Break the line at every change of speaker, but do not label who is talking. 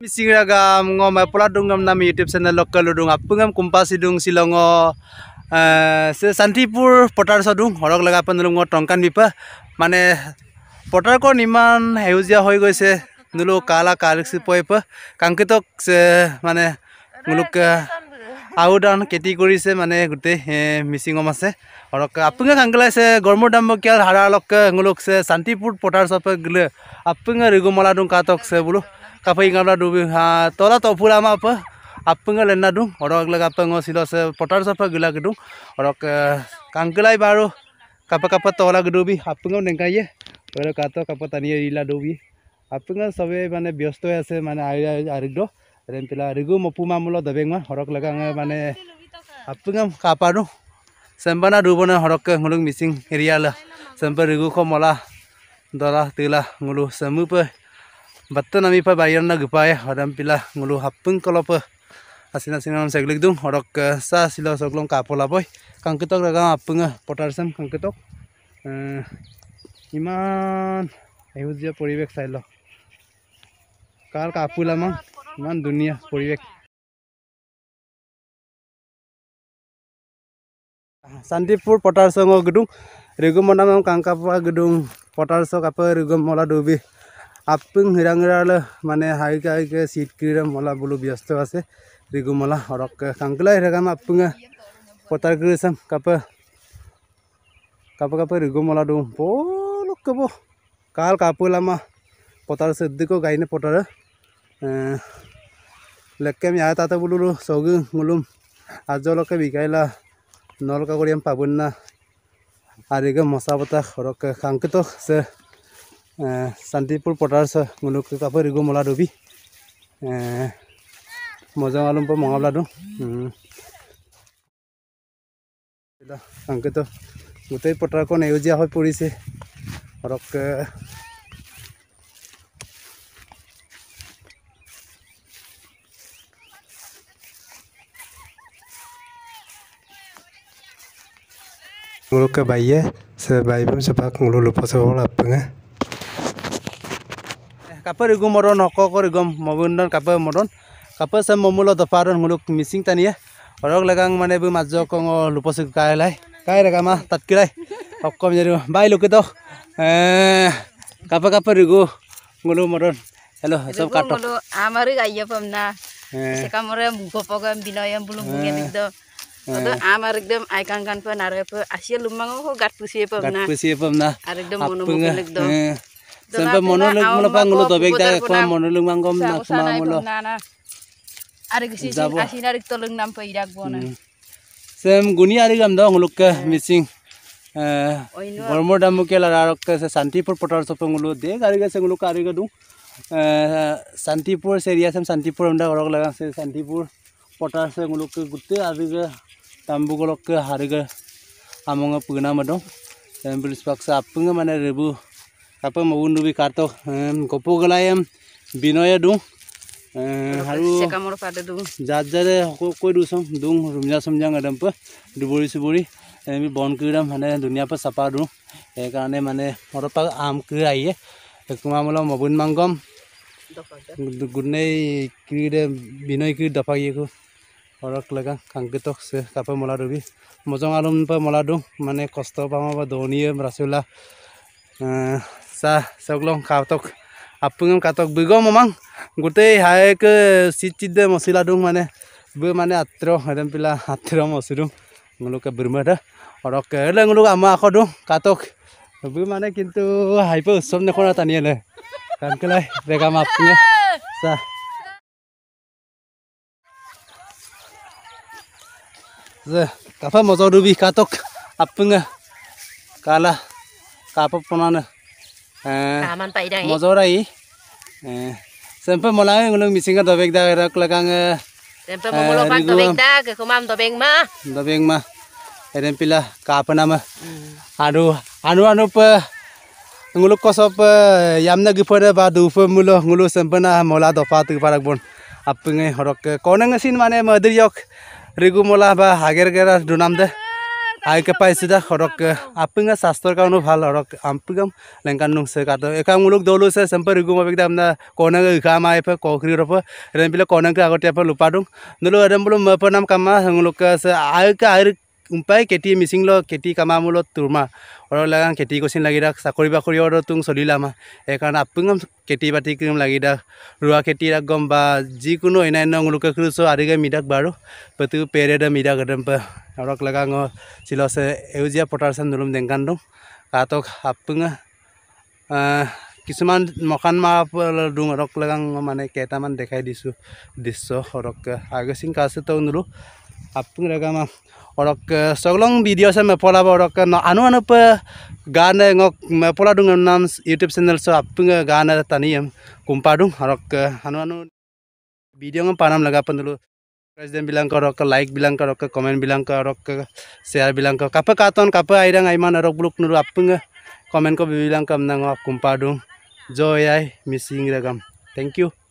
Missing ragam ngom ay pula dong ngam nami YouTube channel lokal lo dong apung ngam kumpasi dong silong o se Santipur potar so dong horok laga pan dong ngot tongkan bipa mane potar ko niman heuzia hoi goi se nulu kala kalik si poe pa kangkitok se mane nguluk ka audan keti kuri se mane gute he missing ngom ase horok ka apung ngam kangkala se gormo dam mo kial hara lok ka nguluk se Santipur potar so pa gile apung ngam rigo mala dong katok se bulu কাপোৰ ইংৰা ডুবি তলা টপুৰা আমাৰ up আপঙে লেনা দিওঁ অৰক লগ আপঙ চিল আছে পটাৰ চাফা গিলাক দিওঁ অৰক কাংকলাই বাৰু কাপা কাপা তলা ডুবি আপঙেও নেকাইয়ে ধৰক কাত কাপা টানি ইলা ডুবি আপঙে চবেই মানে ব্যস্ত হৈ আছে মানে আৰোগ্য ৰেম পেলাই আৰোগ্য মপু মামলৈ দবে মই সৰক লগাঙে মানে আপঙে কাপা দিওঁ চেম্পানা ডুব নে সৰককে হলো মিচিং এৰিয়ালে চেম্পে ৰিগুখ মলা দলা তিলা গলো চেম্পু পে batu nami pa bayar na ya, adam pila ngulu kalau kolop asin asin nam seglik dung orok sa silo soglong kapola boy kang ketok raga hapung eh. potar sem kang ketok eh, iman ayo dia pori bek silo kar kapula mang iman dunia pori bek Santipur potar songo gedung, regu mona mang kang kapua gedung potar songo kapua regu mola dubi আপুং হিরাঙ্গাল মানে হাইকা হাইকা seat ক্রীড় মলা বলু ব্যস্ত আছে রিগু মলা হরক কাঙ্কলা হিরাগাম আপং পতার গ্রীসাম কাপ কাপ কাপ রিগু মলা দু ব'লক কব কাল কাপ লামা পতার সদ্দিক গাইনে পতার লেকেম ইয়া তাতে বলু সগ মুলুম আজ লোকে বিকাইলা নলকা করিয়াম পাবন না আর রিগ মশা পতা হরক কাঙ্কিত সে শান্তিপুৰ পটাৰ মনুকাপৰ ৰিগু মলা ডুবি মজা আলমপুৰ মঙাবলা দু গোটেই পটাৰখন কোন হৈ পৰিছে ধৰক মুলুকে বাইয়ে বাইবোৰ বাইবেন সবাক মুলু লুপ সব আপনাৰ kapar igum moron hoko kor igum mabundon kapar moron kapar sam momulo daparon nguluk missing tania ya. orok lagang mane bu majjo kongo luposik kai lai kai raga ma kira. hokkom jari bai lukito eh kapar kapar igu ngulu moron halo sob katok amari gaiya pamna eh. sekamore gopogam binoyam bulum eh. eh. bungen itu আমার একদম kan pun পে নারে পে আসিয়া লুমাঙ্গো গাট পুষিয়ে পাব না গাট পুষিয়ে পাব না আর একদম sampai monolog mula panggul tu baik dah kau monolog manggom nak sama mula ada kesini kesini ada tolong nampai dah buana sem guni ada gam dah anggul ke missing bermuda mukia lararok ke santi pur potar sopeng anggul dek ada kesini anggul kari kedu santi pur seria sem santi pur anda orang lagang se santi pur potar se anggul ke gutte ada ke tambu anggul ke hari ke among apa nama dong sem beli sepaksa apa mana ribu তাৰপৰা মগুন ডুবি কাট গপ গেলাই বিনয়ে দিওঁ আৰু জাত জাতে সকলোকৈ দোচোন দিওঁ ৰুমজা চুমজাং একদম দুবৰি চুবৰি আমি বন কৰিদম মানে ধুনীয়াকৈ চাপা দিওঁ সেইকাৰণে মানে মটৰ পৰা আম কৰি আহিয়ে কুমাৰমূলক মগুন মাংগম গুডনাই কিৰিকে বিনয় কিৰ দফাগিয়েকো সৰক লগা কাংকৃতক চে কাপে মলা ডুবি মজং আলম পৰা মলা দিওঁ মানে কষ্ট পাওঁ বা দৌনীয়ে ৰাছগোল্লা sa soglong katok apungam katok bigo mamang gutei hae ke eh, de mosila dung mane be mane atro adam pila atro mosiru nguluk ke bermada orok ke le nguluk ama aku dung katok be mane kintu hai pe som ne kona tania le kan kelai reka mapnya sa ze kafa mozo rubi katok apunga kala kapop punana aman ah. ah, pai dai mojo rai eh, sempe molang ngulung misinga dobek da rak lakang eh, sempe momolo pak eh, dobek da ke kumam dobek ma dobek ma eren pila kapan nama? Hmm. anu anu anu pe ngulu kosop yamna gipore ba dupe mulo ngulu sempena mola dopa tu parak bon apnge horok koneng sin mana madriok? yok rigu mola ba agar geras dunam de আইকে পাইছে যে সরক আপিঙা স্বাস্থ্যর কারণে ভাল হরক আপিগাম লেঙ্কান নুসে কাত একা মূলক দৌল হয়েছে সেম্পে রিগুম অভিজ্ঞতা আপনার কনে ঘা মায় এফে কখরি রফে এরম বিলে কনে আগতে এফে লুপা দুম দিলো এরম বলে মেপে নাম কামা আছে আইকে আয়ের কোম্পাই খেতি মিচিং ল খেতি কেটি কামামূলত তুৰমা অৰ লাগাং খেতি কচিন লাগি দাক চাকৰি বাকৰি অৰ তুং আমাৰ সেইকাৰণে আপোনাম খেতি বাতি কৰিম লাগি দাক ৰোৱা খেতি গম বা যিকোনো অন্যান্য লোকে খুচ আৰিগে মিডাক বাৰু প্ৰতি পেৰেদ মিডাক অৰক লাগাং চিল আছে এউজীয়া পটাৰচান দুলুম ডেংকান দোং কাহাতক আপোনা কিছুমান মকান মাহ দোং অৰক লাগাং মানে কেইটামান দেখাই দিছোঁ দৃশ্য অৰক আগে চিং কাছে তো নিলোঁ apung ma orok soglong video sa mepola ba orok no anu anu pe gana ngok mepola dung enam youtube channel so apung gana yang kumpadung orok anu anu video yang panam laga pendulu Presiden bilang ke ke like bilang ke ke komen bilang ke ke share bilang ke kapa katon kapa airang aiman rok buluk nuru apung komen ko bilang ke menang kumpadung joy ai missing ragam thank you